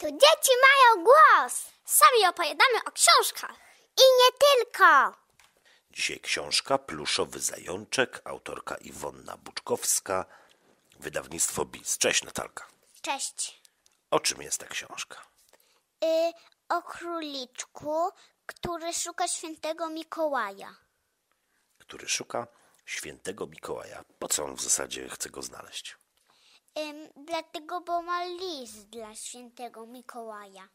Tu dzieci mają głos. Sami opowiadamy o książkach. I nie tylko. Dzisiaj książka Pluszowy Zajączek, autorka Iwonna Buczkowska, wydawnictwo BIS. Cześć Natalka. Cześć. O czym jest ta książka? Y, o króliczku, który szuka świętego Mikołaja. Który szuka świętego Mikołaja. Po co on w zasadzie chce go znaleźć? Ym, dlatego, bo ma list dla świętego Mikołaja.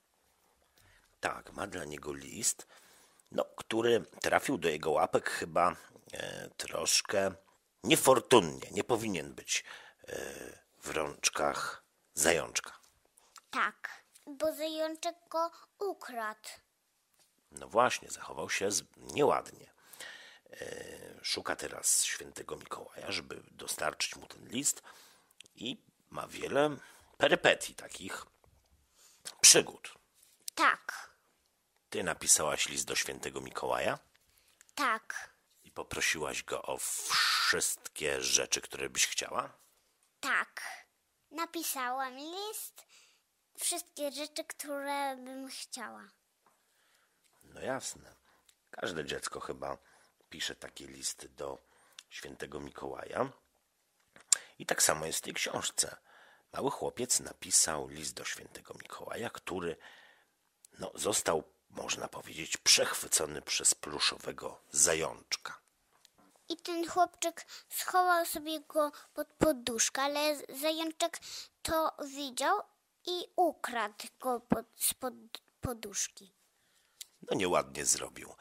Tak, ma dla niego list, no, który trafił do jego łapek chyba e, troszkę niefortunnie. Nie powinien być e, w rączkach zajączka. Tak, bo zajączek go ukradł. No właśnie, zachował się nieładnie. E, szuka teraz świętego Mikołaja, żeby dostarczyć mu ten list i ma wiele perypetii takich przygód. Tak. Ty napisałaś list do świętego Mikołaja? Tak. I poprosiłaś go o wszystkie rzeczy, które byś chciała? Tak. Napisałam list, wszystkie rzeczy, które bym chciała. No jasne. Każde dziecko chyba pisze taki list do świętego Mikołaja. I tak samo jest w tej książce. Mały chłopiec napisał list do świętego Mikołaja, który no, został, można powiedzieć, przechwycony przez pluszowego zajączka. I ten chłopczyk schował sobie go pod poduszkę, ale zajączek to widział i ukradł go pod, spod poduszki. No nieładnie zrobił.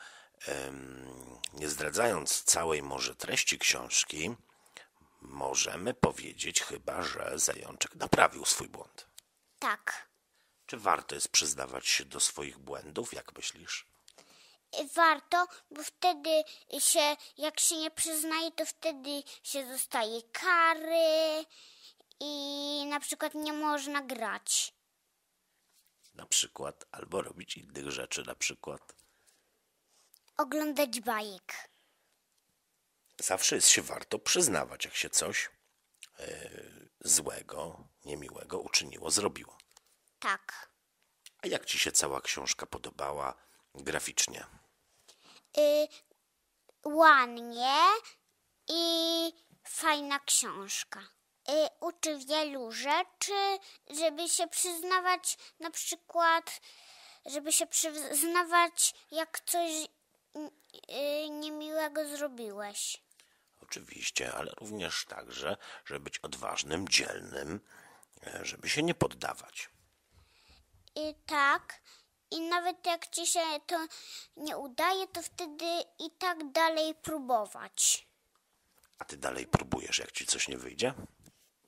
Um, nie zdradzając całej może treści książki, możemy powiedzieć chyba, że zajączek naprawił swój błąd. Tak. Czy warto jest przyznawać się do swoich błędów, jak myślisz? Y, warto, bo wtedy się, jak się nie przyznaje, to wtedy się dostaje kary i na przykład nie można grać. Na przykład, albo robić innych rzeczy, na przykład. Oglądać bajek zawsze jest się warto przyznawać, jak się coś yy, złego, niemiłego uczyniło, zrobiło. Tak. A jak ci się cała książka podobała graficznie? Yy, ładnie i fajna książka. Y, uczy wielu rzeczy, żeby się przyznawać, na przykład, żeby się przyznawać, jak coś Y, niemiłego zrobiłeś. Oczywiście, ale również także, żeby być odważnym, dzielnym, e, żeby się nie poddawać. I tak. I nawet jak ci się to nie udaje, to wtedy i tak dalej próbować. A ty dalej próbujesz, jak ci coś nie wyjdzie?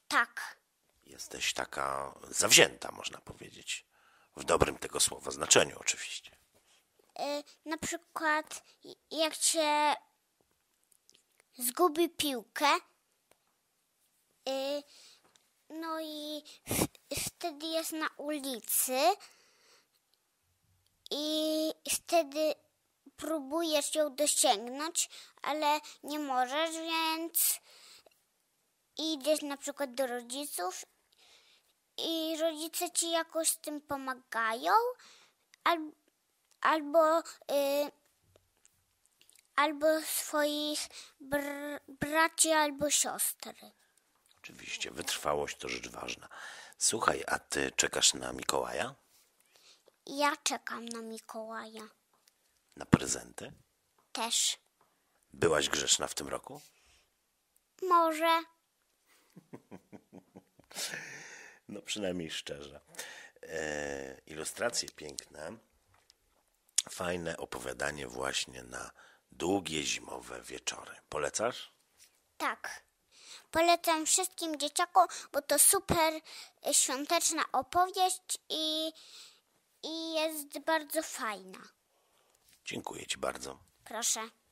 Tak. Jesteś taka zawzięta, można powiedzieć. W dobrym tego słowa znaczeniu, oczywiście. Y, na przykład jak się zgubi piłkę, y, no i wtedy jest na ulicy i wtedy próbujesz ją dosięgnąć, ale nie możesz, więc idziesz na przykład do rodziców i rodzice ci jakoś z tym pomagają, albo albo, y, albo swoich br braci, albo siostry. Oczywiście, wytrwałość to rzecz ważna. Słuchaj, a ty czekasz na Mikołaja? Ja czekam na Mikołaja. Na prezenty? Też. Byłaś grzeszna w tym roku? Może. No przynajmniej szczerze. E, ilustracje piękne fajne opowiadanie właśnie na długie zimowe wieczory. Polecasz? Tak. Polecam wszystkim dzieciakom, bo to super świąteczna opowieść i, i jest bardzo fajna. Dziękuję Ci bardzo. Proszę.